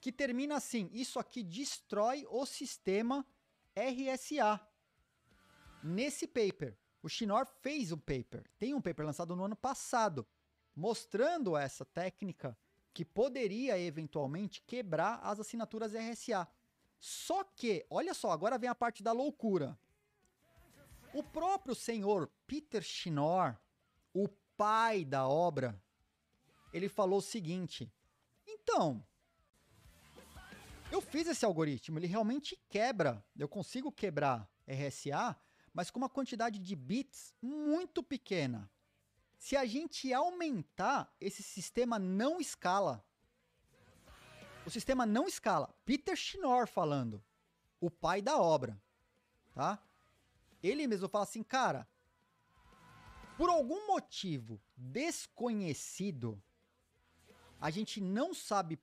que termina assim: isso aqui destrói o sistema RSA. Nesse paper, o Shinor fez um paper, tem um paper lançado no ano passado, mostrando essa técnica que poderia eventualmente quebrar as assinaturas RSA. Só que, olha só, agora vem a parte da loucura. O próprio senhor Peter Shinor, o pai da obra, ele falou o seguinte: então, fiz esse algoritmo, ele realmente quebra. Eu consigo quebrar RSA, mas com uma quantidade de bits muito pequena. Se a gente aumentar, esse sistema não escala. O sistema não escala. Peter Schnorr falando, o pai da obra, tá? Ele mesmo fala assim, cara, por algum motivo desconhecido, a gente não sabe